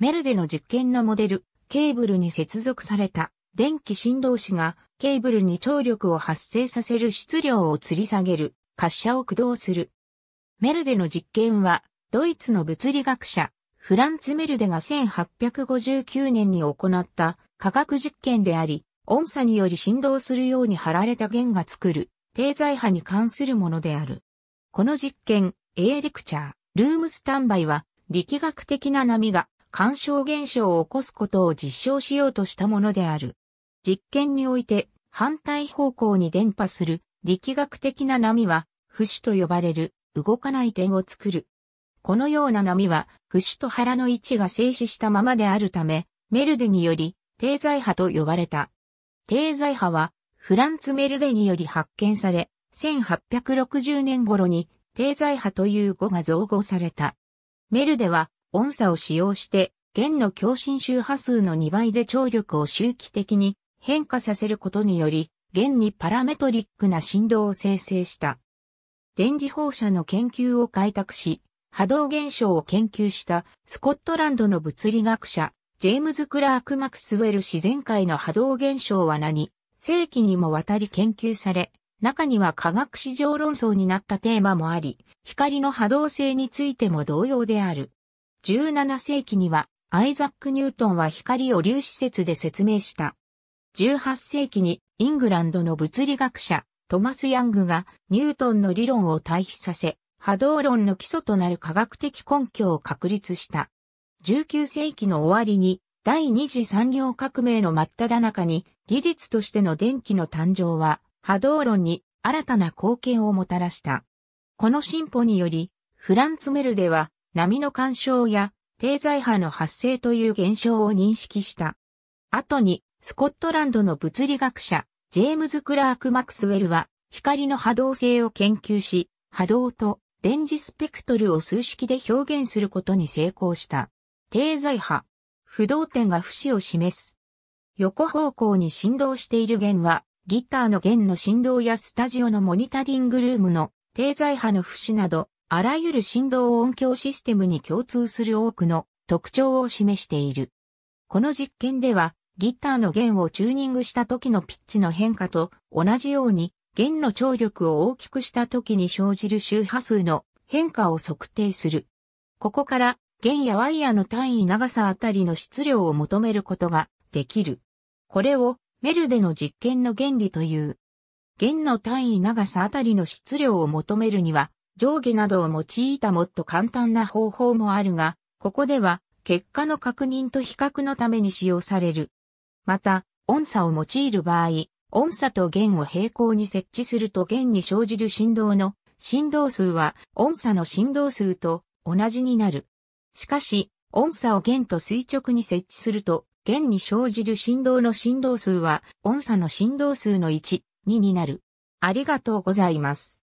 メルデの実験のモデル、ケーブルに接続された電気振動子がケーブルに張力を発生させる質量を吊り下げる滑車を駆動する。メルデの実験はドイツの物理学者フランツ・メルデが1859年に行った科学実験であり、音差により振動するように貼られた弦が作る低材波に関するものである。この実験、A レクチャー、ルームスタンバイは力学的な波が干渉現象を起こすことを実証しようとしたものである。実験において反対方向に伝播する力学的な波は、不死と呼ばれる動かない点を作る。このような波は、不死と腹の位置が静止したままであるため、メルデにより、低在波と呼ばれた。低在波は、フランツ・メルデにより発見され、1860年頃に、低在波という語が造語された。メルデは、音差を使用して、弦の共振周波数の2倍で張力を周期的に変化させることにより、弦にパラメトリックな振動を生成した。電磁放射の研究を開拓し、波動現象を研究したスコットランドの物理学者、ジェームズ・クラーク・マクスウェル自然界の波動現象は何世紀にもわたり研究され、中には科学史上論争になったテーマもあり、光の波動性についても同様である。17世紀にはアイザック・ニュートンは光を粒子説で説明した。18世紀にイングランドの物理学者トマス・ヤングがニュートンの理論を対比させ、波動論の基礎となる科学的根拠を確立した。19世紀の終わりに第二次産業革命の真っ只中に技術としての電気の誕生は波動論に新たな貢献をもたらした。この進歩により、フランツ・メルデは波の干渉や低在波の発生という現象を認識した。後に、スコットランドの物理学者、ジェームズ・クラーク・マクスウェルは、光の波動性を研究し、波動と電磁スペクトルを数式で表現することに成功した。低在波。不動点が不死を示す。横方向に振動している弦は、ギターの弦の振動やスタジオのモニタリングルームの低在波の不死など、あらゆる振動音響システムに共通する多くの特徴を示している。この実験では、ギターの弦をチューニングした時のピッチの変化と同じように、弦の張力を大きくした時に生じる周波数の変化を測定する。ここから、弦やワイヤーの単位長さあたりの質量を求めることができる。これをメルでの実験の原理という。弦の単位長さあたりの質量を求めるには、上下などを用いたもっと簡単な方法もあるが、ここでは結果の確認と比較のために使用される。また、音差を用いる場合、音差と弦を平行に設置すると弦に生じる振動の振動数は音差の振動数と同じになる。しかし、音差を弦と垂直に設置すると弦に生じる振動の振動数は音差の振動数の1、2になる。ありがとうございます。